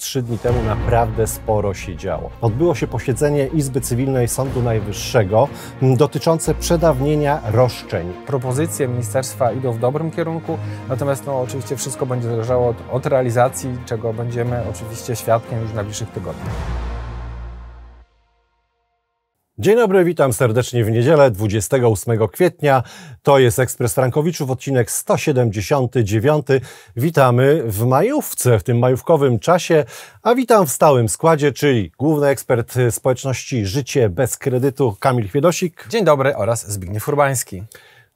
Trzy dni temu naprawdę sporo się działo. Odbyło się posiedzenie Izby Cywilnej Sądu Najwyższego dotyczące przedawnienia roszczeń. Propozycje ministerstwa idą w dobrym kierunku, natomiast no, oczywiście wszystko będzie zależało od, od realizacji, czego będziemy oczywiście świadkiem już w najbliższych tygodniach. Dzień dobry, witam serdecznie w niedzielę 28 kwietnia. To jest Ekspres Frankowiczów, odcinek 179. Witamy w majówce, w tym majówkowym czasie, a witam w stałym składzie, czyli główny ekspert społeczności Życie bez kredytu Kamil Chwiedosik. Dzień dobry oraz Zbigniew Urbański.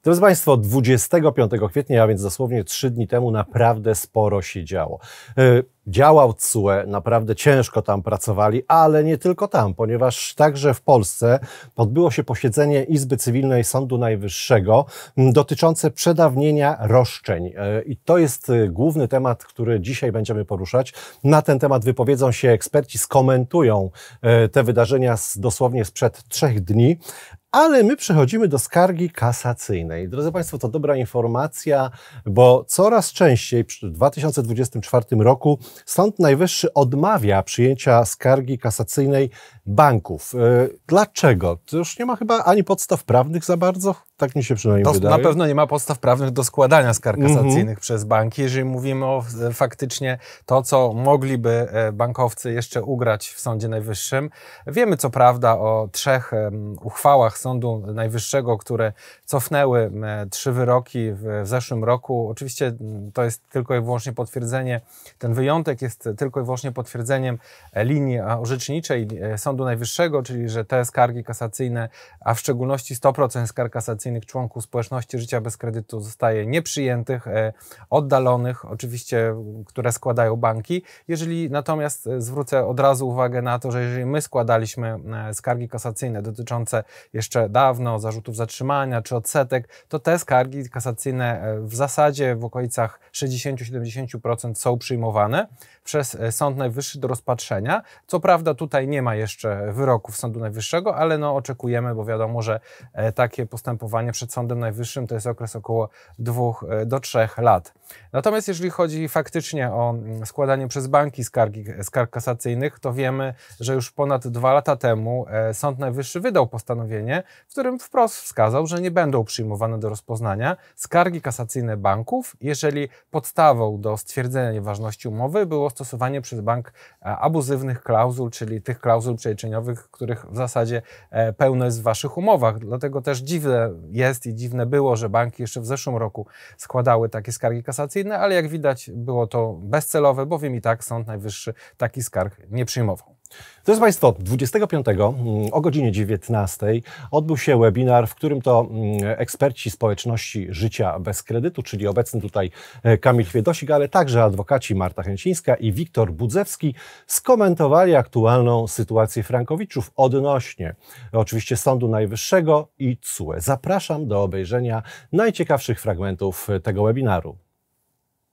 Drodzy Państwo, 25 kwietnia, a więc dosłownie 3 dni temu naprawdę sporo się działo. Y, działał CUE, naprawdę ciężko tam pracowali, ale nie tylko tam, ponieważ także w Polsce odbyło się posiedzenie Izby Cywilnej Sądu Najwyższego dotyczące przedawnienia roszczeń. E, I to jest e, główny temat, który dzisiaj będziemy poruszać. Na ten temat wypowiedzą się eksperci, skomentują e, te wydarzenia z, dosłownie sprzed trzech dni. Ale my przechodzimy do skargi kasacyjnej. Drodzy Państwo, to dobra informacja, bo coraz częściej w 2024 roku Sąd Najwyższy odmawia przyjęcia skargi kasacyjnej banków. E, dlaczego? To już nie ma chyba ani podstaw prawnych za bardzo, tak mi się przynajmniej to wydaje. Na pewno nie ma podstaw prawnych do składania skarg mhm. kasacyjnych mm -hmm. przez banki, jeżeli mówimy o e, faktycznie to, co mogliby e, bankowcy jeszcze ugrać w Sądzie Najwyższym. Wiemy co prawda o trzech uchwałach Sądu Najwyższego, które cofnęły trzy wyroki w zeszłym roku. Oczywiście to jest tylko i wyłącznie potwierdzenie, ten wyjątek jest tylko i wyłącznie potwierdzeniem linii orzeczniczej Sądu Sądu Najwyższego, czyli że te skargi kasacyjne, a w szczególności 100% skarg kasacyjnych członków społeczności życia bez kredytu zostaje nieprzyjętych, e, oddalonych, oczywiście, które składają banki. Jeżeli natomiast e, zwrócę od razu uwagę na to, że jeżeli my składaliśmy e, skargi kasacyjne dotyczące jeszcze dawno zarzutów zatrzymania czy odsetek, to te skargi kasacyjne w zasadzie w okolicach 60-70% są przyjmowane przez Sąd Najwyższy do rozpatrzenia. Co prawda tutaj nie ma jeszcze jeszcze wyroków Sądu Najwyższego, ale no oczekujemy, bo wiadomo, że e, takie postępowanie przed Sądem Najwyższym to jest okres około dwóch e, do trzech lat. Natomiast jeżeli chodzi faktycznie o mm, składanie przez banki skargi, skarg kasacyjnych, to wiemy, że już ponad dwa lata temu e, Sąd Najwyższy wydał postanowienie, w którym wprost wskazał, że nie będą przyjmowane do rozpoznania skargi kasacyjne banków, jeżeli podstawą do stwierdzenia nieważności umowy było stosowanie przez bank abuzywnych klauzul, czyli tych klauzul, jęczeniowych, których w zasadzie e, pełno jest w Waszych umowach. Dlatego też dziwne jest i dziwne było, że banki jeszcze w zeszłym roku składały takie skargi kasacyjne, ale jak widać było to bezcelowe, bowiem i tak Sąd Najwyższy taki skarg nie przyjmował. Drodzy Państwo, 25 mm, o godzinie 19 odbył się webinar, w którym to mm, eksperci społeczności życia bez kredytu, czyli obecny tutaj e, Kamil Chwiedosik, ale także adwokaci Marta Chęcińska i Wiktor Budzewski skomentowali aktualną sytuację frankowiczów odnośnie oczywiście Sądu Najwyższego i CUE. Zapraszam do obejrzenia najciekawszych fragmentów tego webinaru.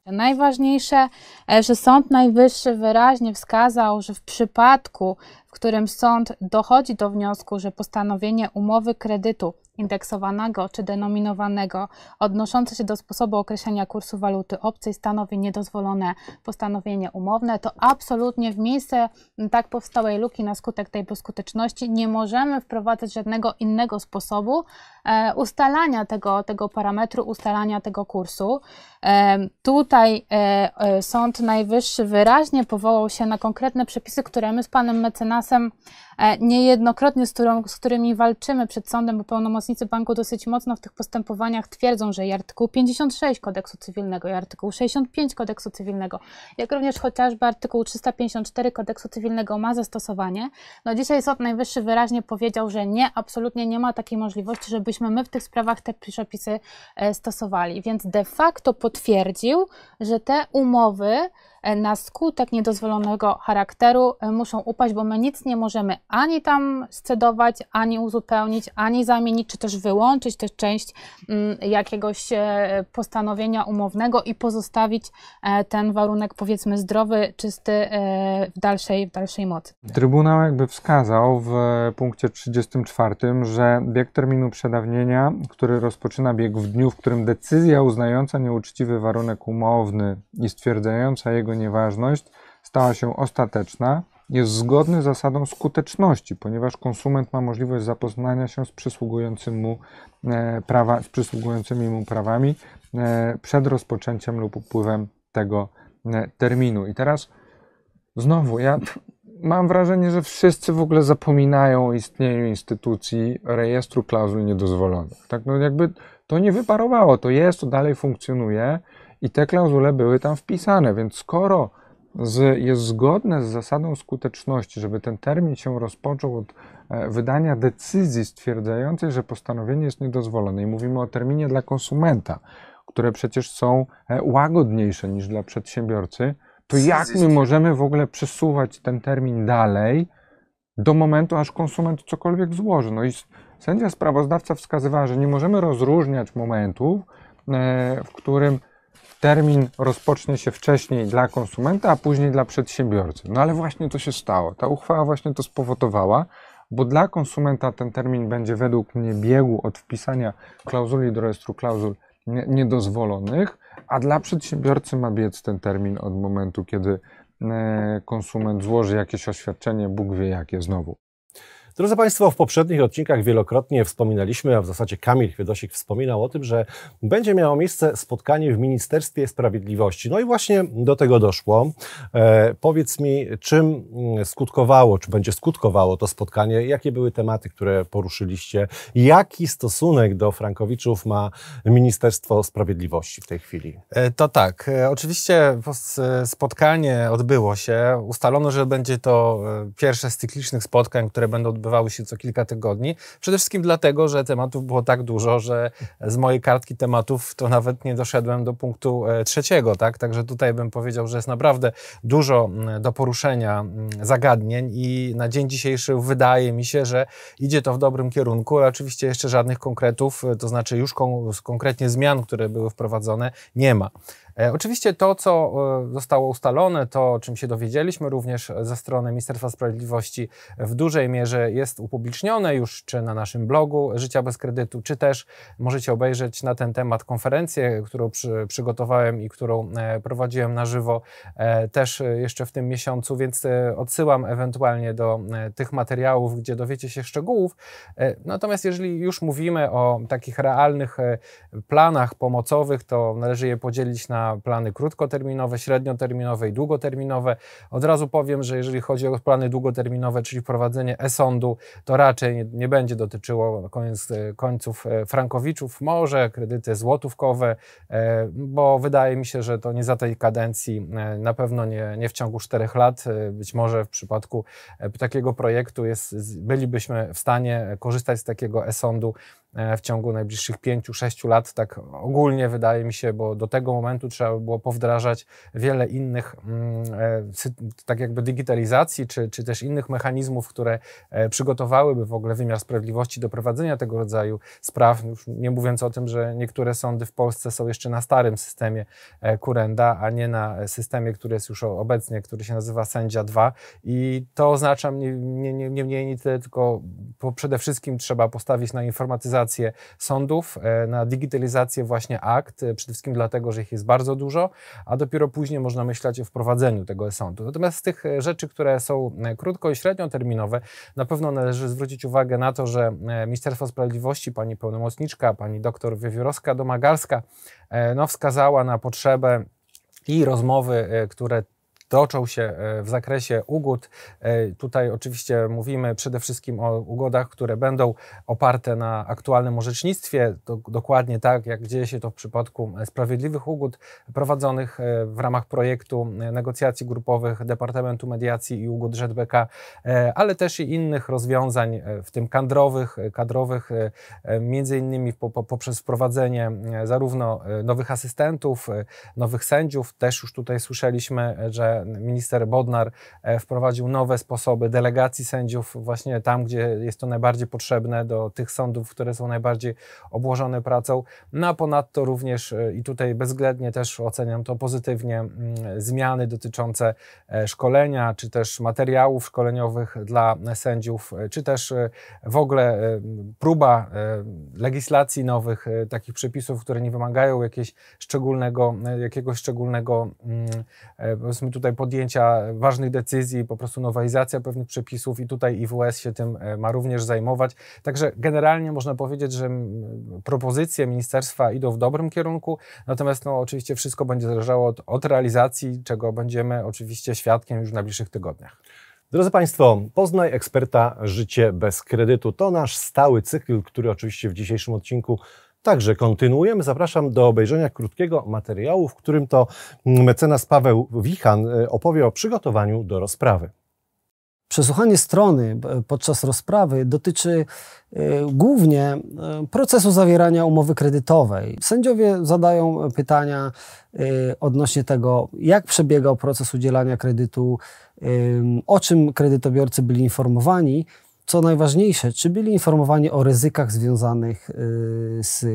Najważniejsze, e, że Sąd Najwyższy wyraźnie wskazał, że w przypadku w którym sąd dochodzi do wniosku, że postanowienie umowy kredytu indeksowanego czy denominowanego odnoszące się do sposobu określenia kursu waluty obcej stanowi niedozwolone postanowienie umowne, to absolutnie w miejsce tak powstałej luki na skutek tej poskuteczności nie możemy wprowadzać żadnego innego sposobu e, ustalania tego, tego parametru, ustalania tego kursu. E, tutaj e, e Sąd Najwyższy wyraźnie powołał się na konkretne przepisy, które my z panem mecenasem czasem e, niejednokrotnie, z, którą, z którymi walczymy przed sądem, bo pełnomocnicy banku dosyć mocno w tych postępowaniach twierdzą, że i artykuł 56 kodeksu cywilnego, i artykuł 65 kodeksu cywilnego, jak również chociażby artykuł 354 kodeksu cywilnego ma zastosowanie. No dzisiaj Sąd Najwyższy wyraźnie powiedział, że nie, absolutnie nie ma takiej możliwości, żebyśmy my w tych sprawach te przepisy e, stosowali. Więc de facto potwierdził, że te umowy, E, na skutek niedozwolonego charakteru e, muszą upaść, bo my nic nie możemy ani tam scedować, ani uzupełnić, ani zamienić, czy też wyłączyć tę część mm, jakiegoś e, postanowienia umownego i pozostawić ten warunek powiedzmy zdrowy, czysty w dalszej, w dalszej mocy. Trybunał jakby wskazał w punkcie 34, że bieg terminu przedawnienia, który rozpoczyna bieg w dniu, w którym decyzja uznająca nieuczciwy warunek umowny i stwierdzająca jego jego nieważność stała się ostateczna, jest zgodny z zasadą skuteczności, ponieważ konsument ma możliwość zapoznania się z, przysługującym mu, e, prawa, z przysługującymi mu prawami e, przed rozpoczęciem lub upływem tego e, terminu. I teraz znowu ja mam wrażenie, że wszyscy w ogóle zapominają o istnieniu instytucji rejestru klauzul niedozwolonych. Tak, no jakby to nie wyparowało, to jest, to dalej funkcjonuje. I te klauzule były tam wpisane, więc skoro z, jest zgodne z zasadą skuteczności, żeby ten termin się rozpoczął od e, wydania decyzji stwierdzającej, że postanowienie jest niedozwolone. I mówimy o terminie dla konsumenta, które przecież są e, łagodniejsze niż dla przedsiębiorcy, to jak my możemy w ogóle przesuwać ten termin dalej do momentu, aż konsument cokolwiek złoży? No i sędzia sprawozdawca wskazywała, że nie możemy rozróżniać momentów, e, w którym termin rozpocznie się wcześniej dla konsumenta, a później dla przedsiębiorcy. No ale właśnie to się stało. Ta uchwała właśnie to spowodowała, bo dla konsumenta ten termin będzie według mnie biegł od wpisania klauzuli do rejestru klauzul niedozwolonych, a dla przedsiębiorcy ma biec ten termin od momentu, kiedy e, konsument złoży jakieś oświadczenie, Bóg wie jakie znowu. Drodzy Państwo, w poprzednich odcinkach wielokrotnie wspominaliśmy, a w zasadzie Kamil Chwiedosik wspominał o tym, że będzie miało miejsce spotkanie w Ministerstwie Sprawiedliwości. No i właśnie do tego doszło. E, powiedz mi, czym skutkowało, czy będzie skutkowało to spotkanie, jakie były tematy, które poruszyliście, jaki stosunek do Frankowiczów ma Ministerstwo Sprawiedliwości w tej chwili? E, to tak, e, oczywiście e, spotkanie odbyło się. Ustalono, że będzie to e, pierwsze z cyklicznych spotkań, które będą odbywały odbywały się co kilka tygodni. Przede wszystkim dlatego, że tematów było tak dużo, że z mojej kartki tematów to nawet nie doszedłem do punktu e, trzeciego. Tak? Także tutaj bym powiedział, że jest naprawdę dużo mm, do poruszenia mm, zagadnień i na dzień dzisiejszy wydaje mi się, że idzie to w dobrym kierunku. Oczywiście jeszcze żadnych konkretów, e, to znaczy już kon konkretnie zmian, które były wprowadzone, nie ma. E, oczywiście to, co e, zostało ustalone, to o czym się dowiedzieliśmy również e, ze strony Ministerstwa Sprawiedliwości w dużej mierze jest upublicznione już czy na naszym blogu Życia bez kredytu, czy też możecie obejrzeć na ten temat konferencję, którą przy, przygotowałem i którą prowadziłem na żywo też jeszcze w tym miesiącu, więc odsyłam ewentualnie do tych materiałów, gdzie dowiecie się szczegółów. Natomiast jeżeli już mówimy o takich realnych planach pomocowych, to należy je podzielić na plany krótkoterminowe, średnioterminowe i długoterminowe. Od razu powiem, że jeżeli chodzi o plany długoterminowe, czyli wprowadzenie e-sądu, to raczej nie, nie będzie dotyczyło koniec, końców e, frankowiczów, może kredyty złotówkowe, e, bo wydaje mi się, że to nie za tej kadencji, e, na pewno nie, nie w ciągu czterech lat. Być może w przypadku takiego projektu jest, bylibyśmy w stanie korzystać z takiego e-sądu E, w ciągu najbliższych 5-6 lat, tak ogólnie wydaje mi się, bo do tego momentu trzeba było powdrażać wiele innych, mm, e, tak jakby digitalizacji, czy, czy też innych mechanizmów, które e, przygotowałyby w ogóle wymiar sprawiedliwości do prowadzenia tego rodzaju spraw. Już nie mówiąc o tym, że niektóre sądy w Polsce są jeszcze na starym systemie kurenda, a nie na systemie, który jest już obecnie, który się nazywa Sędzia 2. I to oznacza nie, nie, nie, nie mniej, nie tyle, tylko przede wszystkim trzeba postawić na informatyzację digitalizację sądów, e, na digitalizację właśnie akt, e, przede wszystkim dlatego, że ich jest bardzo dużo, a dopiero później można myśleć o wprowadzeniu tego sądu Natomiast z tych e, rzeczy, które są krótko i średnioterminowe, na pewno należy zwrócić uwagę na to, że Ministerstwo Sprawiedliwości, pani pełnomocniczka, pani doktor Wiewiórowska-Domagalska no, wskazała na potrzebę i rozmowy, które toczą się e, w zakresie ugód. E, tutaj oczywiście mówimy przede wszystkim o ugodach, które będą oparte na aktualnym orzecznictwie, dokładnie tak jak dzieje się to w przypadku e, sprawiedliwych ugód prowadzonych w ramach projektu negocjacji grupowych Departamentu Mediacji i Ugód Rzedbeka, ale też i innych rozwiązań, w tym kadrowych, kadrowych między innymi poprzez wprowadzenie zarówno nowych asystentów, nowych sędziów, też już tutaj słyszeliśmy, że minister Bodnar e, wprowadził nowe sposoby delegacji sędziów właśnie tam, gdzie jest to najbardziej potrzebne, do tych sądów, które są najbardziej obłożone pracą. No a ponadto również e, i tutaj bezwzględnie też oceniam to pozytywnie mm, zmiany dotyczące e, szkolenia, czy też materiałów szkoleniowych dla sędziów, czy też w ogóle próba legislacji nowych, takich przepisów, które nie wymagają jakiegoś szczególnego, jakiegoś mm, szczególnego powiedzmy tutaj tutaj podjęcia ważnych decyzji, po prostu nowelizacja pewnych przepisów i tutaj IWS się tym e, ma również zajmować. Także generalnie można powiedzieć, że propozycje ministerstwa idą w dobrym kierunku, natomiast no, oczywiście wszystko będzie zależało od, od realizacji, czego będziemy oczywiście świadkiem już w najbliższych tygodniach. Drodzy Państwo, poznaj eksperta Życie bez kredytu. To nasz stały cykl, który oczywiście w dzisiejszym odcinku Także kontynuujemy. Zapraszam do obejrzenia krótkiego materiału, w którym to mecenas Paweł Wichan e, opowie o przygotowaniu do rozprawy. Przesłuchanie strony e, podczas rozprawy dotyczy e, głównie procesu zawierania umowy kredytowej. Sędziowie zadają pytania odnośnie tego, jak przebiegał proces udzielania kredytu, o czym kredytobiorcy byli informowani co najważniejsze, czy byli informowani o ryzykach związanych y, z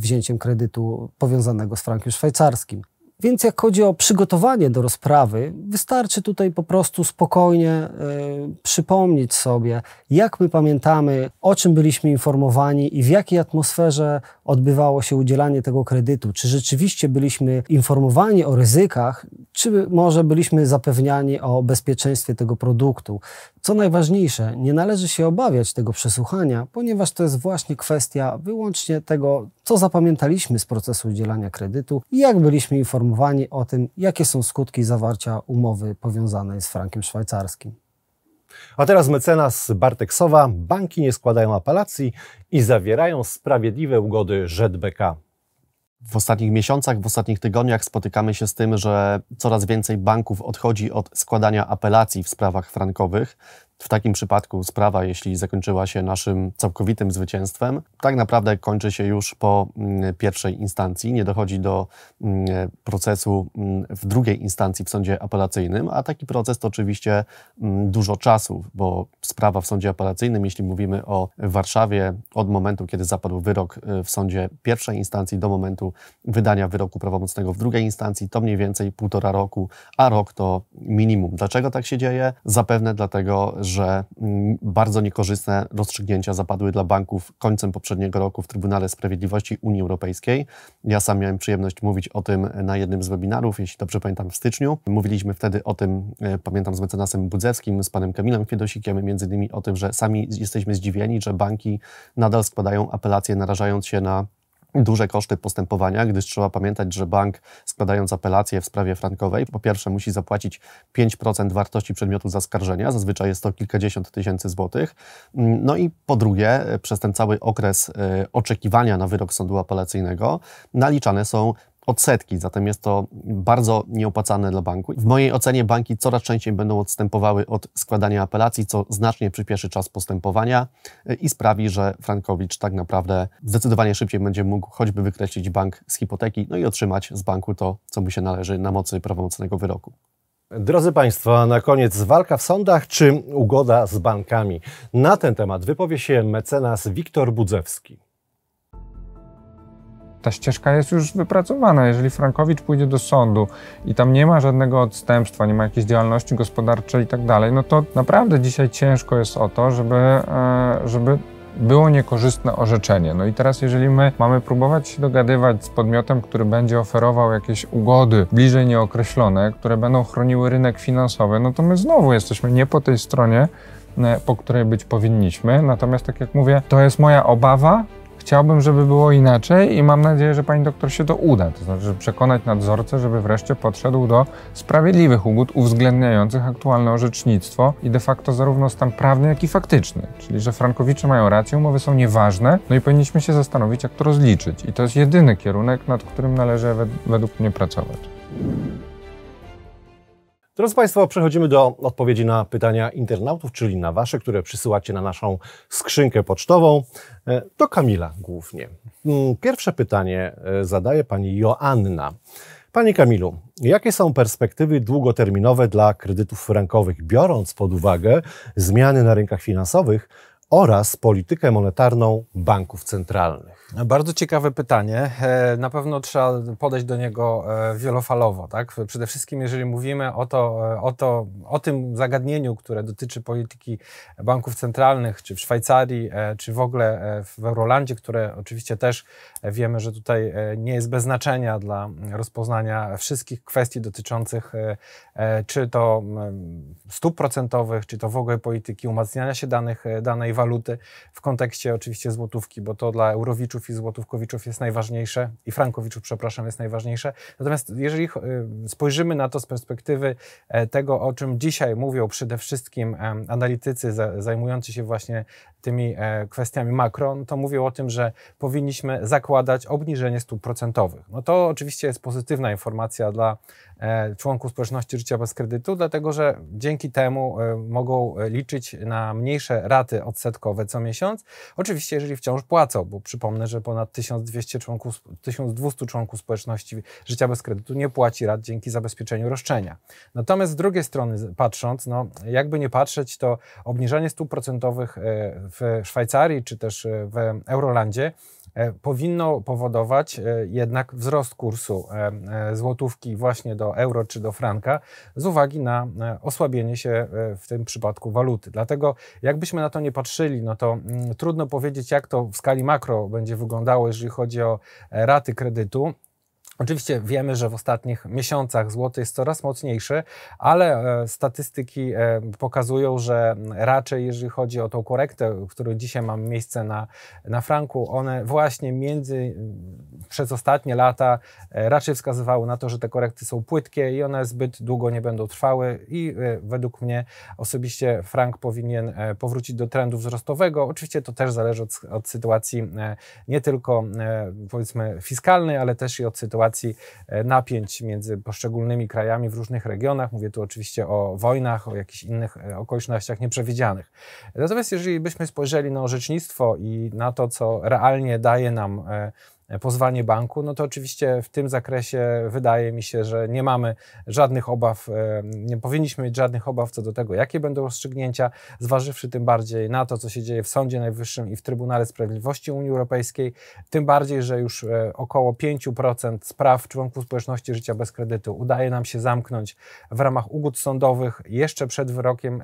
wzięciem kredytu powiązanego z frankiem szwajcarskim. Więc jak chodzi o przygotowanie do rozprawy, wystarczy tutaj po prostu spokojnie y, przypomnieć sobie, jak my pamiętamy, o czym byliśmy informowani i w jakiej atmosferze odbywało się udzielanie tego kredytu. Czy rzeczywiście byliśmy informowani o ryzykach, czy może byliśmy zapewniani o bezpieczeństwie tego produktu. Co najważniejsze, nie należy się obawiać tego przesłuchania, ponieważ to jest właśnie kwestia wyłącznie tego, co zapamiętaliśmy z procesu udzielania kredytu i jak byliśmy informowani o tym, jakie są skutki zawarcia umowy powiązanej z frankiem szwajcarskim. A teraz mecenas Bartek Sowa. Banki nie składają apelacji i zawierają sprawiedliwe ugody ŻBK w ostatnich miesiącach, w ostatnich tygodniach spotykamy się z tym, że coraz więcej banków odchodzi od składania apelacji w sprawach frankowych. W takim przypadku sprawa, jeśli zakończyła się naszym całkowitym zwycięstwem, tak naprawdę kończy się już po mm, pierwszej instancji. Nie dochodzi do mm, procesu mm, w drugiej instancji w sądzie apelacyjnym, a taki proces to oczywiście dużo czasu, bo sprawa w sądzie apelacyjnym, jeśli mówimy o Warszawie, od momentu, kiedy zapadł wyrok y, w sądzie pierwszej instancji do momentu wydania wyroku prawomocnego w drugiej instancji, to mniej więcej półtora roku, a rok to minimum. Dlaczego tak się dzieje? Zapewne dlatego, że że mm, bardzo niekorzystne rozstrzygnięcia zapadły dla banków końcem poprzedniego roku w Trybunale Sprawiedliwości Unii Europejskiej. Ja sam miałem przyjemność mówić o tym na jednym z webinarów, jeśli dobrze pamiętam, w styczniu. Mówiliśmy wtedy o tym, e, pamiętam, z mecenasem Budzewskim, z panem Kamilem Fiedosikiem, między innymi o tym, że sami jesteśmy zdziwieni, że banki nadal składają apelacje, narażając się na duże koszty postępowania, gdyż trzeba pamiętać, że bank składając apelację w sprawie frankowej, po pierwsze musi zapłacić 5% wartości przedmiotu zaskarżenia, zazwyczaj jest to kilkadziesiąt tysięcy złotych, no i po drugie przez ten cały okres e, oczekiwania na wyrok sądu apelacyjnego naliczane są odsetki, zatem jest to bardzo nieopłacalne dla banku. W mojej ocenie banki coraz częściej będą odstępowały od składania apelacji, co znacznie przyspieszy czas postępowania e, i sprawi, że Frankowicz tak naprawdę zdecydowanie szybciej będzie mógł choćby wykreślić bank z hipoteki, no i otrzymać z banku to, co mu się należy na mocy prawomocnego wyroku. Drodzy Państwo, na koniec walka w sądach czy ugoda z bankami? Na ten temat wypowie się mecenas Wiktor Budzewski ta ścieżka jest już wypracowana. Jeżeli Frankowicz pójdzie do sądu i tam nie ma żadnego odstępstwa, nie ma jakiejś działalności gospodarczej i tak dalej, no to naprawdę dzisiaj ciężko jest o to, żeby, e, żeby było niekorzystne orzeczenie. No i teraz, jeżeli my mamy próbować się dogadywać z podmiotem, który będzie oferował jakieś ugody bliżej nieokreślone, które będą chroniły rynek finansowy, no to my znowu jesteśmy nie po tej stronie, e, po której być powinniśmy. Natomiast, tak jak mówię, to jest moja obawa, Chciałbym, żeby było inaczej i mam nadzieję, że pani doktor się to uda. To znaczy, żeby przekonać nadzorcę, żeby wreszcie podszedł do sprawiedliwych ugód uwzględniających aktualne orzecznictwo i de facto zarówno stan prawny, jak i faktyczny. Czyli, że frankowicze mają rację, umowy są nieważne, no i powinniśmy się zastanowić, jak to rozliczyć. I to jest jedyny kierunek, nad którym należy według mnie pracować. Drodzy Państwo, przechodzimy do odpowiedzi na pytania internautów, czyli na Wasze, które przysyłacie na naszą skrzynkę pocztową, e, do Kamila głównie. Mm, pierwsze pytanie e, zadaje Pani Joanna. Panie Kamilu, jakie są perspektywy długoterminowe dla kredytów frankowych, biorąc pod uwagę zmiany na rynkach finansowych oraz politykę monetarną banków centralnych? Bardzo ciekawe pytanie. E, na pewno trzeba podejść do niego e, wielofalowo. Tak? Przede wszystkim, jeżeli mówimy o, to, e, o, to, o tym zagadnieniu, które dotyczy polityki banków centralnych, czy w Szwajcarii, czy w ogóle w Eurolandzie, które oczywiście też wiemy, że tutaj nie jest bez znaczenia dla rozpoznania wszystkich kwestii dotyczących czy to stóp procentowych, czy to w ogóle polityki umacniania się danych, danej waluty w kontekście oczywiście złotówki, bo to dla eurowiczów frankowiczów i złotówkowiczów jest najważniejsze, i frankowiczów, przepraszam, jest najważniejsze. Natomiast jeżeli y, spojrzymy na to z perspektywy e, tego, o czym dzisiaj mówią przede wszystkim e, analitycy zajmujący się właśnie tymi e, kwestiami makro, no to mówią o tym, że powinniśmy zakładać obniżenie stóp procentowych. No to oczywiście jest pozytywna informacja dla E, członków społeczności życia bez kredytu, dlatego że dzięki temu e, mogą e, liczyć na mniejsze raty odsetkowe co miesiąc. Oczywiście, jeżeli wciąż płacą, bo przypomnę, że ponad 1200 członków, 1200 członków społeczności życia bez kredytu nie płaci rat dzięki zabezpieczeniu roszczenia. Natomiast z drugiej strony patrząc, no, jakby nie patrzeć, to obniżanie stóp procentowych w Szwajcarii czy też w Eurolandzie E, powinno powodować e, jednak wzrost kursu e, złotówki właśnie do euro czy do franka z uwagi na osłabienie się w tym przypadku waluty. Dlatego jakbyśmy na to nie patrzyli, no to mm, trudno powiedzieć, jak to w skali makro będzie wyglądało, jeżeli chodzi o raty kredytu. Oczywiście wiemy, że w ostatnich miesiącach złoty jest coraz mocniejszy, ale e, statystyki e, pokazują, że raczej jeżeli chodzi o tą korektę, którą dzisiaj mamy miejsce na, na franku, one właśnie między przez ostatnie lata e, raczej wskazywały na to, że te korekty są płytkie i one zbyt długo nie będą trwały i według mnie osobiście frank powinien powrócić do trendu wzrostowego. Oczywiście to też zależy od, od sytuacji nie tylko powiedzmy fiskalnej, ale też i od sytuacji eskalacji e, napięć między poszczególnymi krajami w różnych regionach. Mówię tu oczywiście o wojnach, o jakichś innych e, okolicznościach nieprzewidzianych. Natomiast jeżeli byśmy spojrzeli na orzecznictwo i na to, co realnie daje nam e, E, pozwanie banku, no to oczywiście w tym zakresie wydaje mi się, że nie mamy żadnych obaw, e, nie powinniśmy mieć żadnych obaw co do tego, jakie będą rozstrzygnięcia, zważywszy tym bardziej na to, co się dzieje w Sądzie Najwyższym i w Trybunale Sprawiedliwości Unii Europejskiej, tym bardziej, że już e, około 5% spraw członków społeczności życia bez kredytu udaje nam się zamknąć w ramach ugód sądowych jeszcze przed wyrokiem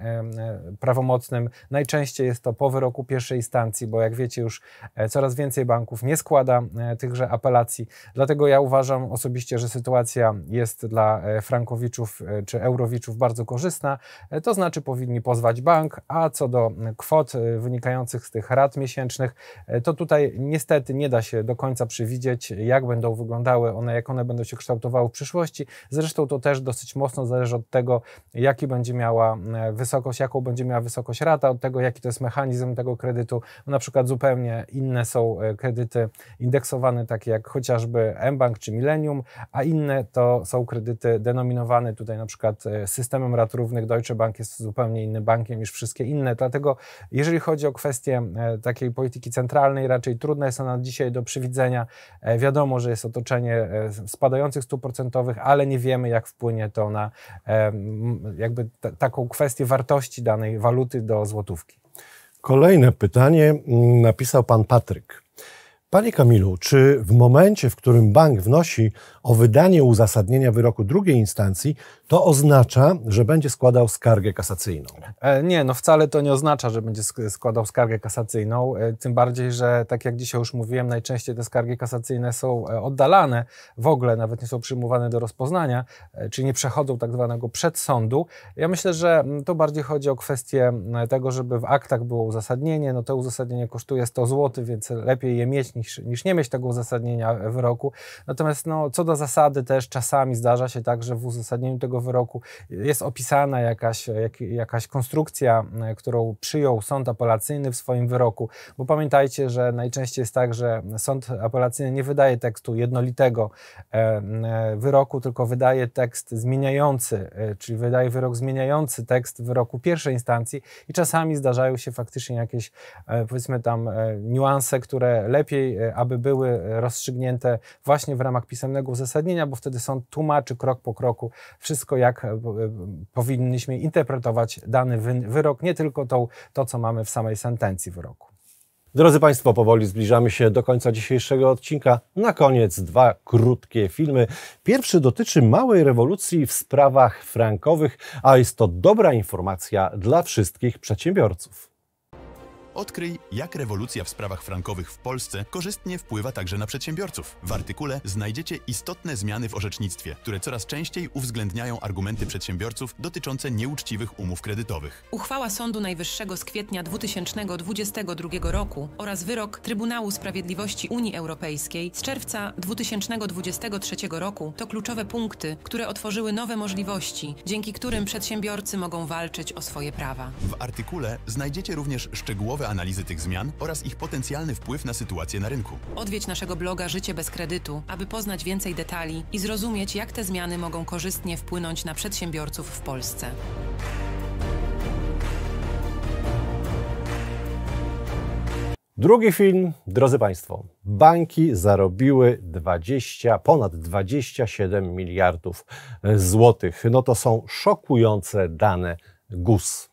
prawomocnym. Najczęściej jest to po wyroku pierwszej instancji, bo jak wiecie już coraz więcej banków nie składa tychże apelacji. Dlatego ja uważam osobiście, że sytuacja jest dla e, frankowiczów e, czy eurowiczów bardzo korzystna, e, to znaczy powinni pozwać bank, a co do kwot wynikających z tych rat miesięcznych, to tutaj niestety nie da się do końca przewidzieć, jak będą wyglądały one, jak one będą się kształtowały w przyszłości. Zresztą to też dosyć mocno zależy od tego, jaki będzie miała wysokość, jaką będzie miała wysokość rata, od tego, jaki to jest mechanizm tego kredytu. Na przykład zupełnie inne są kredyty indeksowane, takie jak chociażby mBank czy Millennium, a inne to są kredyty denominowane tutaj na przykład e, systemem rat równych. Deutsche Bank jest zupełnie innym bankiem niż wszystkie inne. Dlatego jeżeli chodzi o kwestię e, takiej polityki centralnej, raczej trudna jest ona dzisiaj do przewidzenia. E, wiadomo, że jest otoczenie spadających stóp procentowych, ale nie wiemy, jak wpłynie to na jakby taką kwestię wartości danej waluty do złotówki. Kolejne pytanie mm, napisał pan Patryk. Panie Kamilu, czy w momencie, w którym bank wnosi o wydanie uzasadnienia wyroku drugiej instancji, to oznacza, że będzie składał skargę kasacyjną. E, nie, no wcale to nie oznacza, że będzie składał skargę kasacyjną. E, tym bardziej, że tak jak dzisiaj już mówiłem, najczęściej te skargi kasacyjne są e, oddalane, w ogóle nawet nie są przyjmowane do rozpoznania, czyli nie przechodzą tak zwanego przedsądu. Ja myślę, że to bardziej chodzi o kwestię tego, żeby w aktach było uzasadnienie. No to uzasadnienie kosztuje 100 zł, więc lepiej je mieć niż, niż nie mieć tego uzasadnienia wyroku. Natomiast no, co do zasady też czasami zdarza się tak, że w uzasadnieniu tego wyroku jest opisana jakaś, jak, jakaś konstrukcja, e, którą przyjął sąd apelacyjny w swoim wyroku, bo pamiętajcie, że najczęściej jest tak, że sąd apelacyjny nie wydaje tekstu jednolitego e, e, wyroku, tylko wydaje tekst zmieniający, czyli wydaje wyrok zmieniający tekst wyroku pierwszej instancji i czasami zdarzają się faktycznie jakieś, powiedzmy tam, niuanse, które lepiej, aby były rozstrzygnięte właśnie w ramach pisemnego uzasadnienia, uzasadnienia, bo wtedy sąd tłumaczy krok po kroku wszystko, jak e, e, powinniśmy interpretować dany wyrok, nie tylko to, to co mamy w samej sentencji wyroku. Drodzy Państwo, powoli zbliżamy się do końca dzisiejszego odcinka. Na koniec dwa krótkie filmy. Pierwszy dotyczy małej rewolucji w sprawach frankowych, a jest to dobra informacja dla wszystkich przedsiębiorców. Odkryj, jak rewolucja w sprawach frankowych w Polsce korzystnie wpływa także na przedsiębiorców. W artykule znajdziecie istotne zmiany w orzecznictwie, które coraz częściej uwzględniają argumenty przedsiębiorców dotyczące nieuczciwych umów kredytowych. Uchwała Sądu Najwyższego z kwietnia 2022 roku oraz wyrok Trybunału Sprawiedliwości Unii Europejskiej z czerwca 2023 roku to kluczowe punkty, które otworzyły nowe możliwości, dzięki którym przedsiębiorcy mogą walczyć o swoje prawa. W artykule znajdziecie również szczegółowe analizy tych zmian oraz ich potencjalny wpływ na sytuację na rynku. Odwiedź naszego bloga Życie bez kredytu, aby poznać więcej detali i zrozumieć, jak te zmiany mogą korzystnie wpłynąć na przedsiębiorców w Polsce. Drugi film, drodzy Państwo, banki zarobiły 20, ponad 27 miliardów złotych. No to są szokujące dane GUS.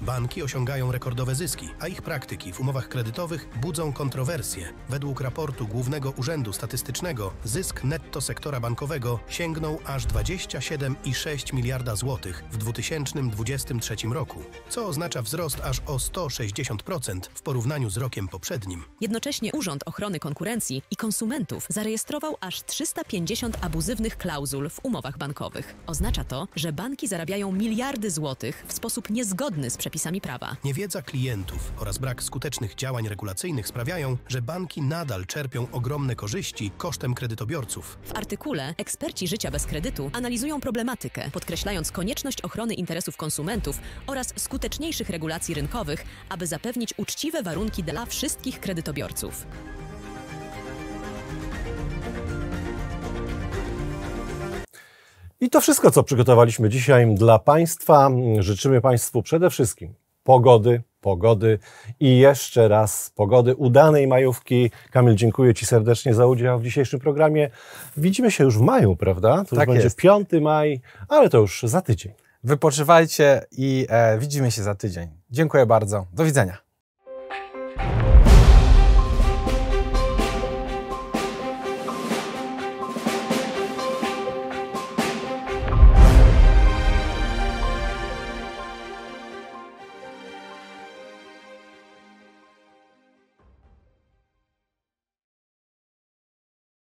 Banki osiągają rekordowe zyski, a ich praktyki w umowach kredytowych budzą kontrowersje. Według raportu Głównego Urzędu Statystycznego zysk netto sektora bankowego sięgnął aż 27,6 miliarda złotych w 2023 roku, co oznacza wzrost aż o 160% w porównaniu z rokiem poprzednim. Jednocześnie Urząd Ochrony Konkurencji i Konsumentów zarejestrował aż 350 abuzywnych klauzul w umowach bankowych. Oznacza to, że banki zarabiają miliardy złotych w sposób niezgodny z przepisami prawa. Niewiedza klientów oraz brak skutecznych działań regulacyjnych sprawiają, że banki nadal czerpią ogromne korzyści kosztem kredytobiorców. W artykule eksperci życia bez kredytu analizują problematykę, podkreślając konieczność ochrony interesów konsumentów oraz skuteczniejszych regulacji rynkowych, aby zapewnić uczciwe warunki dla wszystkich kredytobiorców. I to wszystko, co przygotowaliśmy dzisiaj dla Państwa. Życzymy Państwu przede wszystkim pogody, pogody i jeszcze raz pogody udanej majówki. Kamil, dziękuję Ci serdecznie za udział w dzisiejszym programie. Widzimy się już w maju, prawda? To tak już jest. będzie 5 maj, ale to już za tydzień. Wypoczywajcie i e, widzimy się za tydzień. Dziękuję bardzo. Do widzenia.